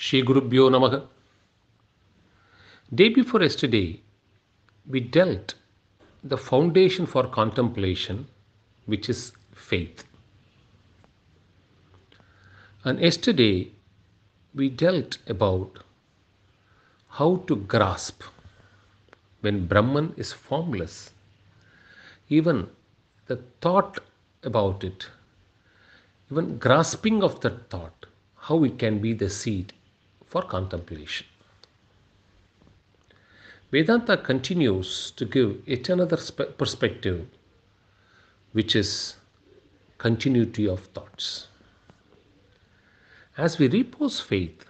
Shri Gurubhyo Namaha. Day before yesterday, we dealt the foundation for contemplation, which is faith. And yesterday, we dealt about how to grasp when Brahman is formless. Even the thought about it, even grasping of the thought, how it can be the seed for contemplation. Vedanta continues to give yet another perspective, which is continuity of thoughts. As we repose faith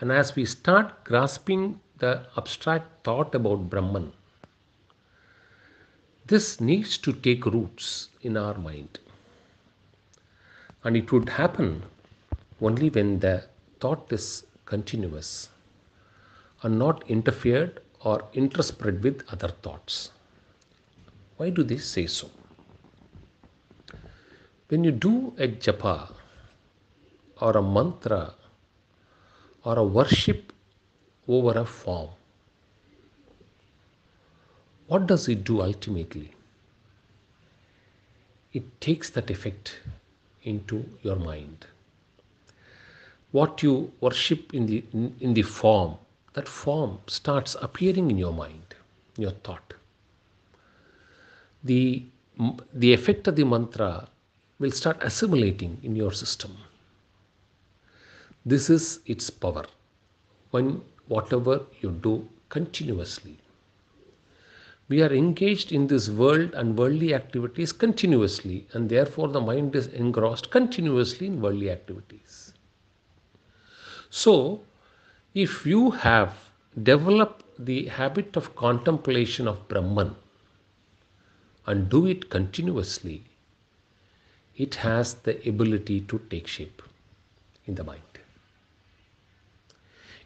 and as we start grasping the abstract thought about Brahman, this needs to take roots in our mind. And it would happen only when the thought is continuous and not interfered or interspread with other thoughts. Why do they say so? When you do a japa or a mantra or a worship over a form, what does it do ultimately? It takes that effect into your mind what you worship in the in, in the form that form starts appearing in your mind your thought the the effect of the mantra will start assimilating in your system this is its power when whatever you do continuously we are engaged in this world and worldly activities continuously and therefore the mind is engrossed continuously in worldly activities so, if you have developed the habit of contemplation of Brahman and do it continuously, it has the ability to take shape in the mind.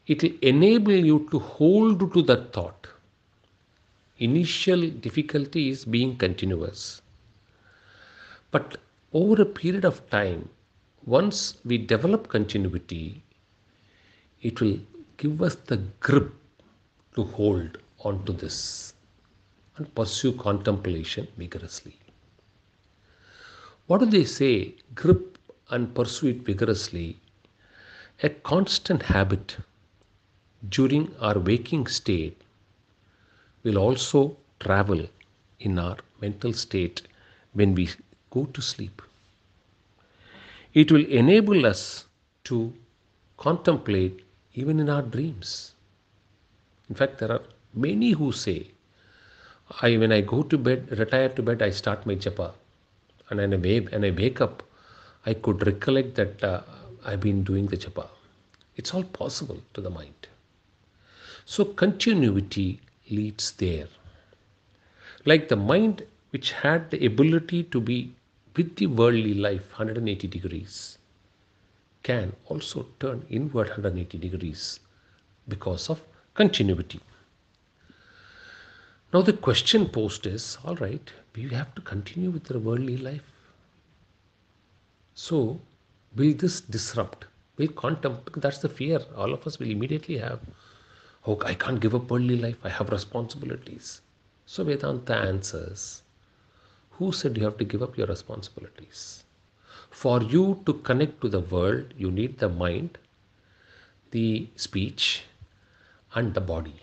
It will enable you to hold to that thought. Initial difficulty is being continuous. But over a period of time, once we develop continuity, it will give us the grip to hold onto this and pursue contemplation vigorously. What do they say? Grip and pursue it vigorously. A constant habit during our waking state will also travel in our mental state when we go to sleep. It will enable us to contemplate even in our dreams. In fact, there are many who say, I, when I go to bed, retire to bed, I start my japa. And when I wake, and I wake up, I could recollect that uh, I've been doing the japa. It's all possible to the mind. So continuity leads there. Like the mind which had the ability to be with the worldly life 180 degrees can also turn inward 180 degrees because of continuity. Now the question posed is, all right, we have to continue with our worldly life. So will this disrupt? Will contemplate, that's the fear all of us will immediately have. Oh, I can't give up worldly life, I have responsibilities. So Vedanta answers, who said you have to give up your responsibilities? for you to connect to the world, you need the mind, the speech, and the body.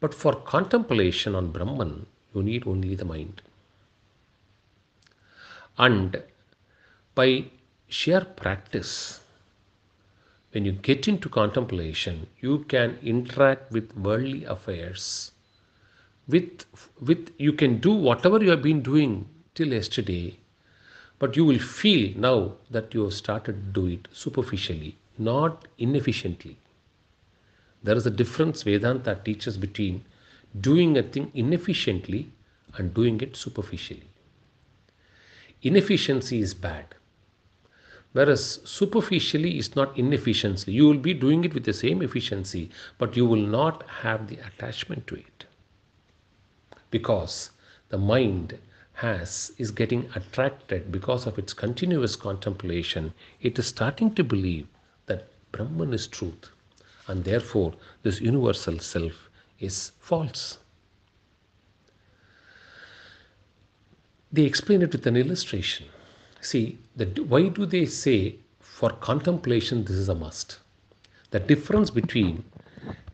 But for contemplation on Brahman, you need only the mind. And by sheer practice, when you get into contemplation, you can interact with worldly affairs. With, with you can do whatever you have been doing till yesterday but you will feel now that you have started to do it superficially, not inefficiently. There is a difference Vedanta teaches between doing a thing inefficiently and doing it superficially. Inefficiency is bad, whereas superficially is not inefficiency. You will be doing it with the same efficiency, but you will not have the attachment to it because the mind has is getting attracted because of its continuous contemplation, it is starting to believe that Brahman is truth and therefore this universal self is false. They explain it with an illustration. See, the, why do they say for contemplation this is a must? The difference between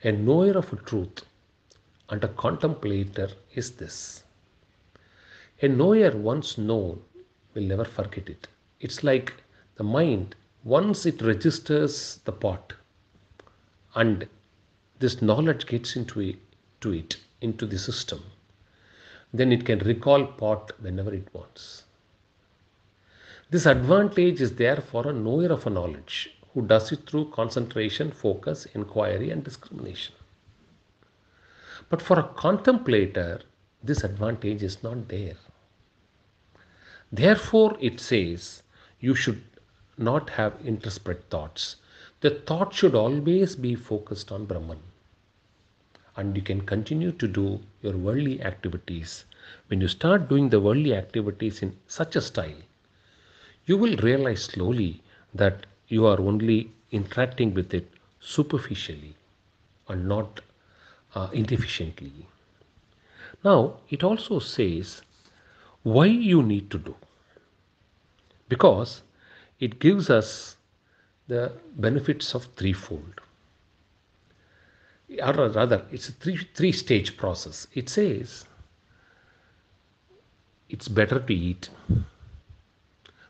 a knower of a truth and a contemplator is this a knower once known will never forget it. It's like the mind, once it registers the pot, and this knowledge gets into it, to it, into the system, then it can recall pot whenever it wants. This advantage is there for a knower of a knowledge who does it through concentration, focus, inquiry, and discrimination. But for a contemplator, this advantage is not there. Therefore, it says you should not have interspread thoughts. The thought should always be focused on Brahman. And you can continue to do your worldly activities. When you start doing the worldly activities in such a style, you will realize slowly that you are only interacting with it superficially and not uh, inefficiently. Now, it also says why you need to do because it gives us the benefits of threefold or rather it's a three three stage process it says it's better to eat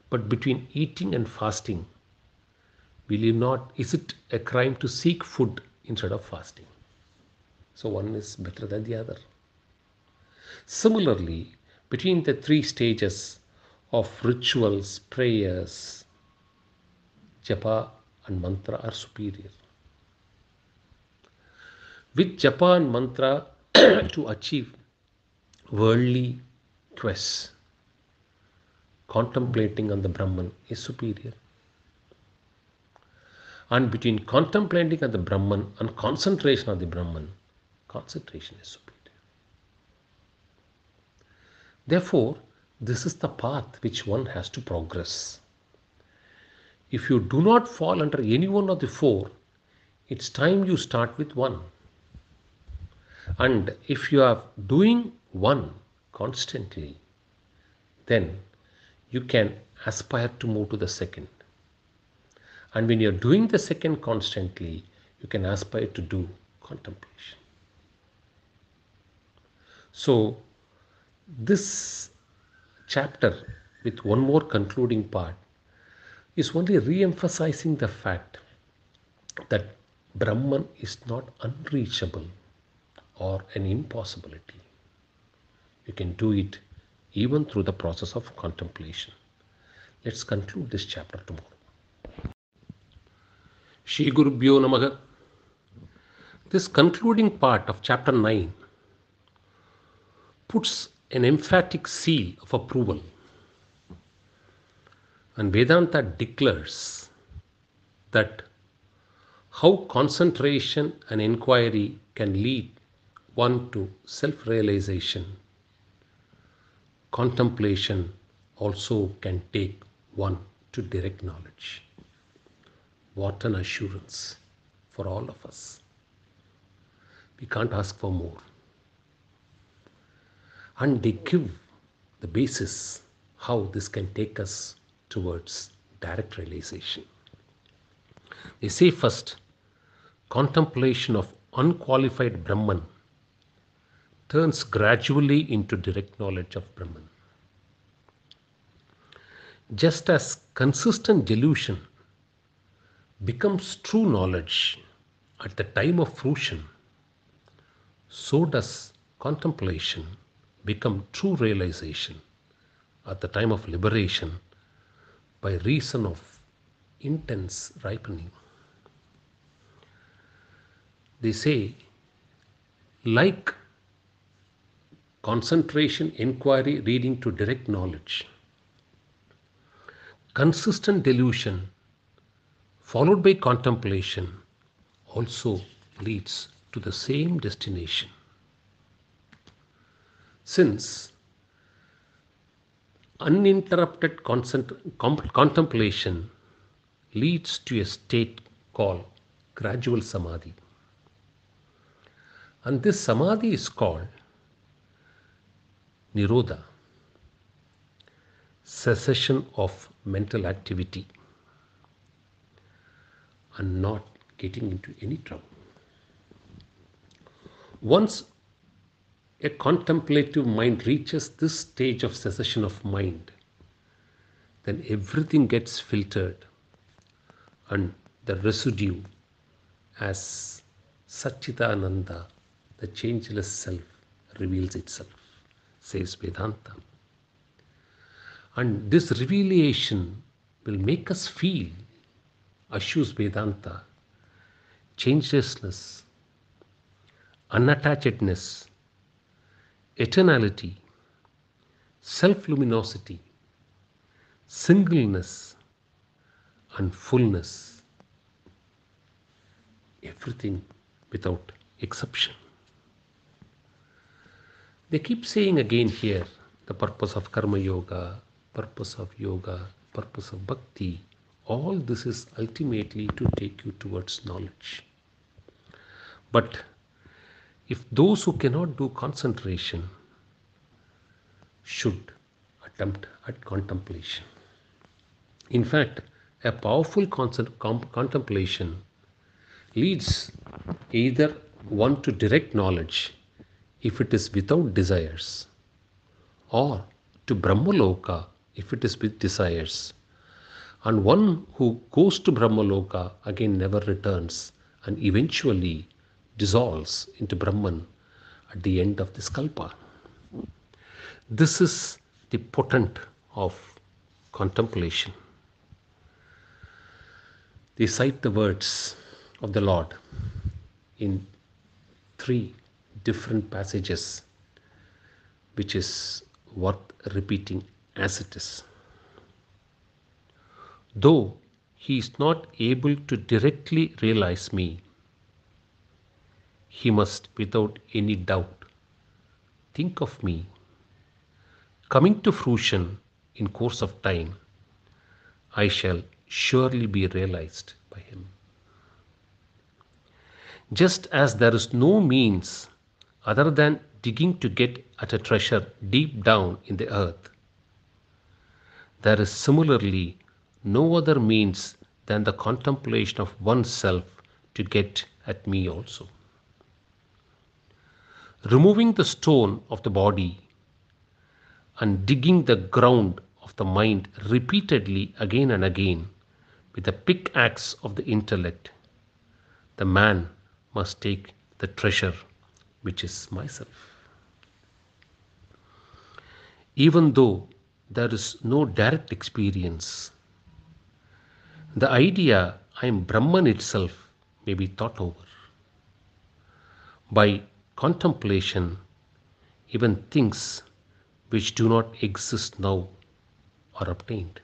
but between eating and fasting will you not is it a crime to seek food instead of fasting so one is better than the other similarly between the three stages of rituals, prayers, japa and mantra are superior. With japa and mantra to achieve worldly quests, contemplating on the Brahman is superior. And between contemplating on the Brahman and concentration on the Brahman, concentration is superior. Therefore, this is the path which one has to progress. If you do not fall under any one of the four, it's time you start with one. And if you are doing one constantly, then you can aspire to move to the second. And when you're doing the second constantly, you can aspire to do contemplation. So, this chapter, with one more concluding part, is only re emphasizing the fact that Brahman is not unreachable or an impossibility. You can do it even through the process of contemplation. Let's conclude this chapter tomorrow. Shri Guru Bhyo Namaha. This concluding part of chapter 9 puts an emphatic seal of approval. And Vedanta declares that how concentration and inquiry can lead one to self realization, contemplation also can take one to direct knowledge. What an assurance for all of us! We can't ask for more and they give the basis how this can take us towards direct realization. They say first, contemplation of unqualified Brahman turns gradually into direct knowledge of Brahman. Just as consistent delusion becomes true knowledge at the time of fruition, so does contemplation become true realization at the time of liberation by reason of intense ripening. They say, like concentration, inquiry, leading to direct knowledge, consistent delusion followed by contemplation also leads to the same destination. Since uninterrupted contemplation leads to a state called gradual samadhi. And this samadhi is called nirodha, cessation of mental activity and not getting into any trouble. Once a contemplative mind reaches this stage of cessation of mind, then everything gets filtered and the residue as Satchitananda, the changeless self, reveals itself, says Vedanta. And this revelation will make us feel, assures Vedanta, changelessness, unattachedness, eternality, self luminosity, singleness, and fullness. Everything without exception. They keep saying again here the purpose of Karma Yoga, purpose of Yoga, purpose of Bhakti. All this is ultimately to take you towards knowledge. But if those who cannot do concentration should attempt at contemplation. In fact, a powerful contemplation leads either one to direct knowledge if it is without desires, or to Brahmaloka if it is with desires. And one who goes to Brahmaloka again never returns, and eventually dissolves into Brahman at the end of this kalpa. This is the potent of contemplation. They cite the words of the Lord in three different passages, which is worth repeating as it is. Though he is not able to directly realize me, he must, without any doubt, think of me. Coming to fruition in course of time, I shall surely be realized by him. Just as there is no means other than digging to get at a treasure deep down in the earth, there is similarly no other means than the contemplation of oneself to get at me also removing the stone of the body and digging the ground of the mind repeatedly again and again with the pickaxe of the intellect, the man must take the treasure which is myself. Even though there is no direct experience, the idea I am Brahman itself may be thought over. By contemplation, even things which do not exist now are obtained.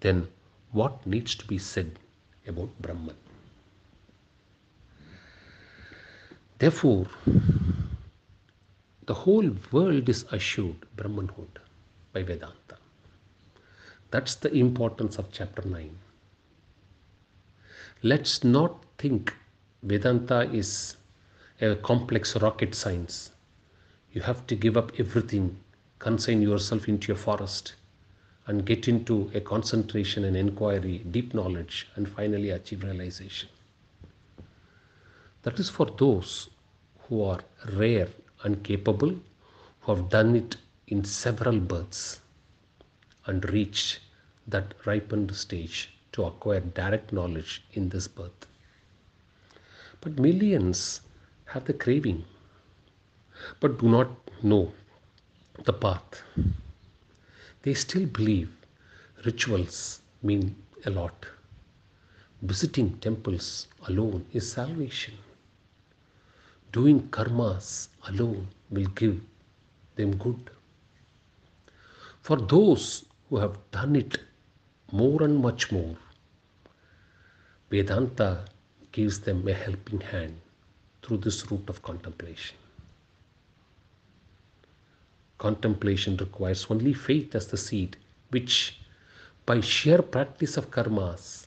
Then what needs to be said about Brahman? Therefore, the whole world is assured Brahmanhood by Vedanta. That's the importance of chapter 9. Let's not think Vedanta is a complex rocket science. You have to give up everything, consign yourself into a forest, and get into a concentration and inquiry, deep knowledge, and finally achieve realization. That is for those who are rare and capable, who have done it in several births and reached that ripened stage to acquire direct knowledge in this birth. But millions have the craving, but do not know the path. They still believe rituals mean a lot. Visiting temples alone is salvation. Doing karmas alone will give them good. For those who have done it more and much more, Vedanta gives them a helping hand through this route of contemplation. Contemplation requires only faith as the seed, which by sheer practice of karmas,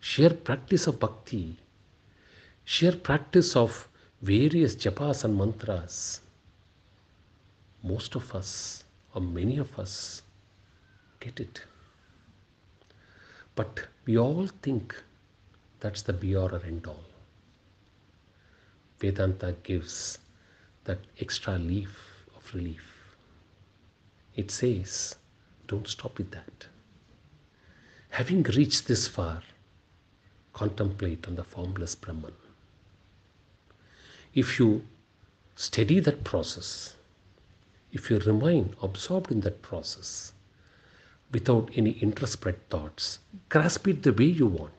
sheer practice of bhakti, sheer practice of various japas and mantras, most of us, or many of us, get it. But we all think that's the be or end all. Vedanta gives that extra leaf of relief. It says, don't stop with that. Having reached this far, contemplate on the formless Brahman. If you steady that process, if you remain absorbed in that process without any introspect thoughts, grasp it the way you want,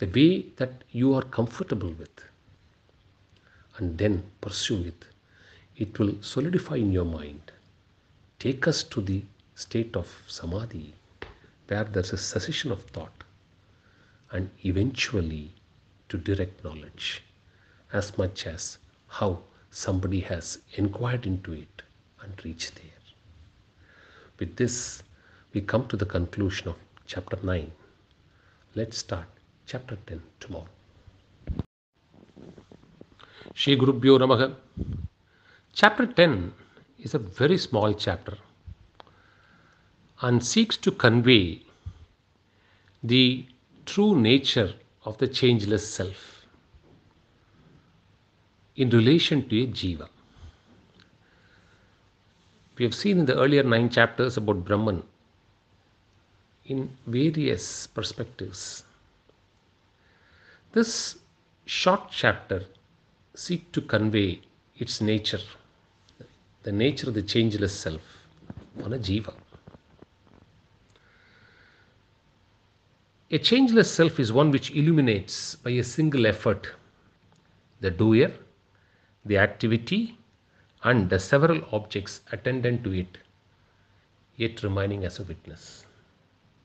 the way that you are comfortable with and then pursue it, it will solidify in your mind, take us to the state of samadhi, where there's a cessation of thought, and eventually to direct knowledge, as much as how somebody has inquired into it and reached there. With this, we come to the conclusion of chapter 9. Let's start chapter 10 tomorrow. Shri Gurubhyo Namaha. Chapter 10 is a very small chapter and seeks to convey the true nature of the changeless self in relation to a jiva. We have seen in the earlier nine chapters about Brahman in various perspectives. This short chapter seek to convey its nature, the nature of the changeless self on a jiva. A changeless self is one which illuminates by a single effort the doer, the activity, and the several objects attendant to it, yet remaining as a witness.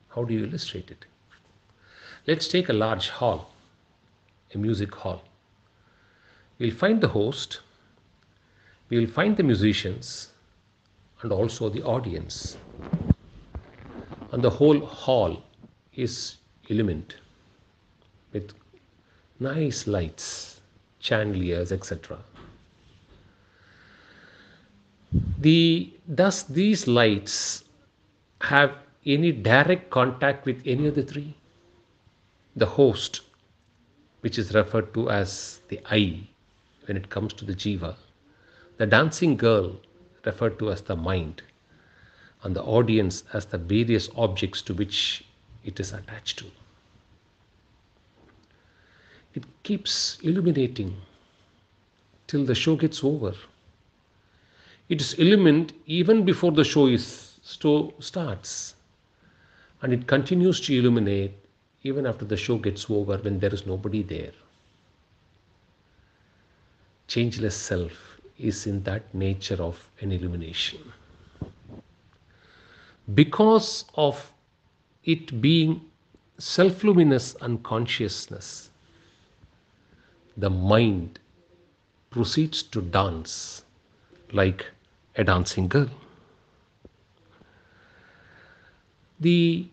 How do you illustrate it? Let's take a large hall, a music hall. We'll find the host, we'll find the musicians, and also the audience. And the whole hall is illumined with nice lights, chandeliers, etc. The, does these lights have any direct contact with any of the three? The host, which is referred to as the eye, when it comes to the jiva, the dancing girl, referred to as the mind, and the audience as the various objects to which it is attached to. It keeps illuminating till the show gets over. It is illumined even before the show is show starts, and it continues to illuminate even after the show gets over when there is nobody there changeless self is in that nature of an illumination. Because of it being self luminous unconsciousness, the mind proceeds to dance like a dancing girl. The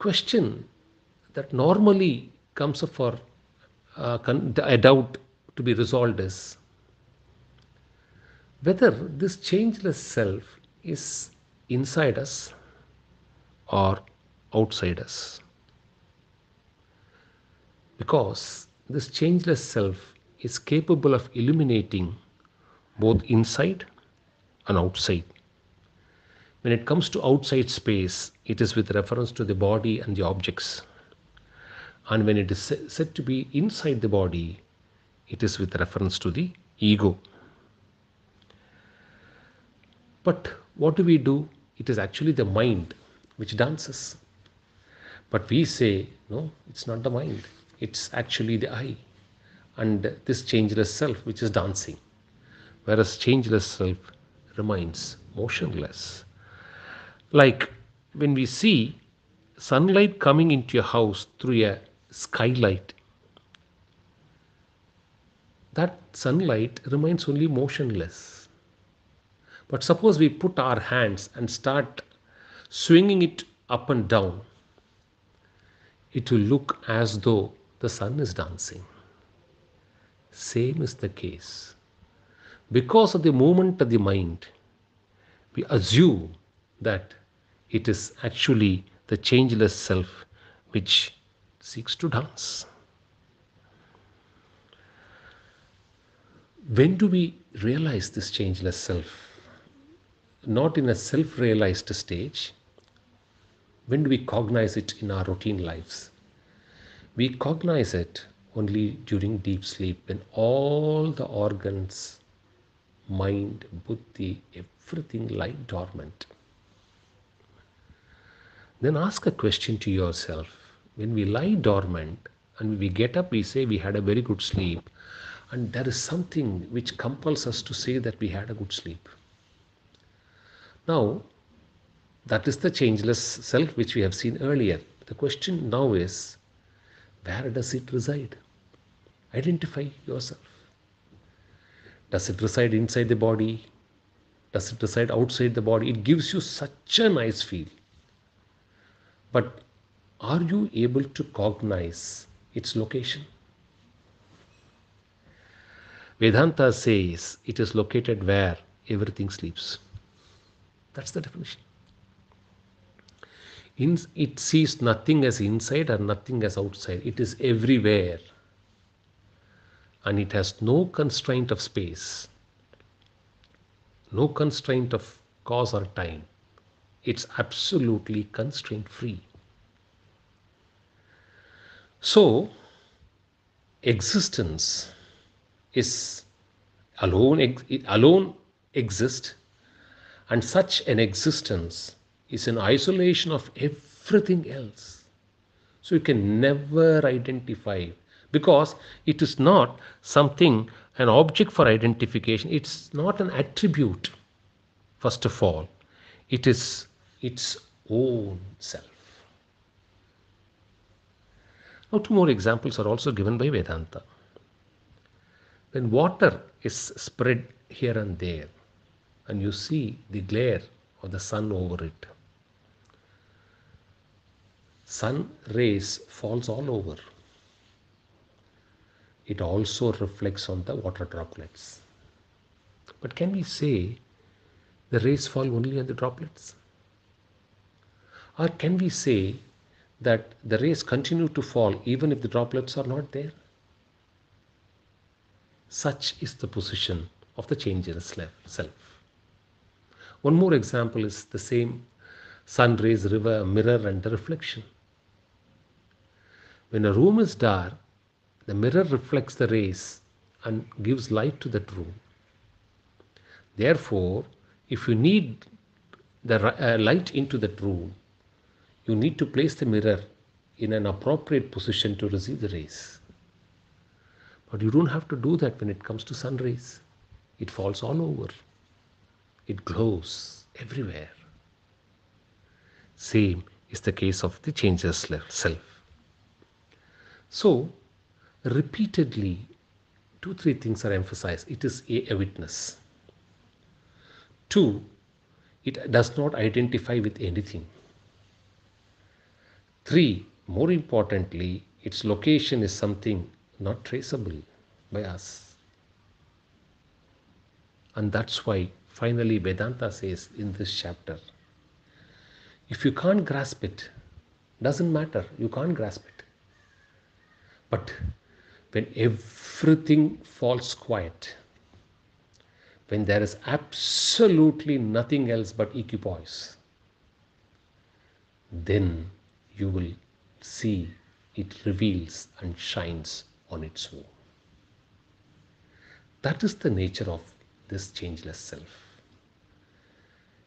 question that normally comes up for uh, a doubt to be resolved is whether this changeless self is inside us or outside us. Because this changeless self is capable of illuminating both inside and outside. When it comes to outside space, it is with reference to the body and the objects. And when it is said to be inside the body, it is with reference to the ego. But what do we do? It is actually the mind which dances. But we say, no, it's not the mind, it's actually the I and this changeless self which is dancing. Whereas changeless self remains motionless. Like when we see sunlight coming into your house through a skylight, that sunlight remains only motionless but suppose we put our hands and start swinging it up and down, it will look as though the sun is dancing. Same is the case. Because of the movement of the mind, we assume that it is actually the changeless self which seeks to dance. When do we realize this changeless self? not in a self realized stage, when do we cognize it in our routine lives? We cognize it only during deep sleep when all the organs, mind, buddhi, everything lie dormant. Then ask a question to yourself. When we lie dormant and we get up, we say we had a very good sleep, and there is something which compels us to say that we had a good sleep. Now, that is the changeless self which we have seen earlier. The question now is where does it reside? Identify yourself. Does it reside inside the body? Does it reside outside the body? It gives you such a nice feel. But are you able to cognize its location? Vedanta says it is located where everything sleeps. That's the definition. In, it sees nothing as inside and nothing as outside. It is everywhere. And it has no constraint of space, no constraint of cause or time. It's absolutely constraint free. So, existence is alone, alone and such an existence is an isolation of everything else. So you can never identify because it is not something, an object for identification. It's not an attribute, first of all. It is its own self. Now, two more examples are also given by Vedanta. When water is spread here and there, and you see the glare of the sun over it. Sun rays falls all over. It also reflects on the water droplets. But can we say the rays fall only on the droplets? Or can we say that the rays continue to fall even if the droplets are not there? Such is the position of the changeless self. One more example is the same sun rays, river, mirror, and the reflection. When a room is dark, the mirror reflects the rays and gives light to that room. Therefore, if you need the uh, light into that room, you need to place the mirror in an appropriate position to receive the rays. But you don't have to do that when it comes to sun rays, it falls all over it glows everywhere. Same is the case of the changeless self. So, repeatedly, two, three things are emphasized. It is a, a witness. Two, it does not identify with anything. Three, more importantly, its location is something not traceable by us. And that's why Finally, Vedanta says in this chapter if you can't grasp it, doesn't matter, you can't grasp it. But when everything falls quiet, when there is absolutely nothing else but equipoise, then you will see it reveals and shines on its own. That is the nature of this changeless self.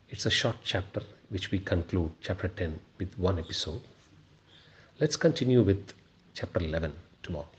It's a short chapter which we conclude, chapter 10, with one episode. Let's continue with chapter 11 tomorrow.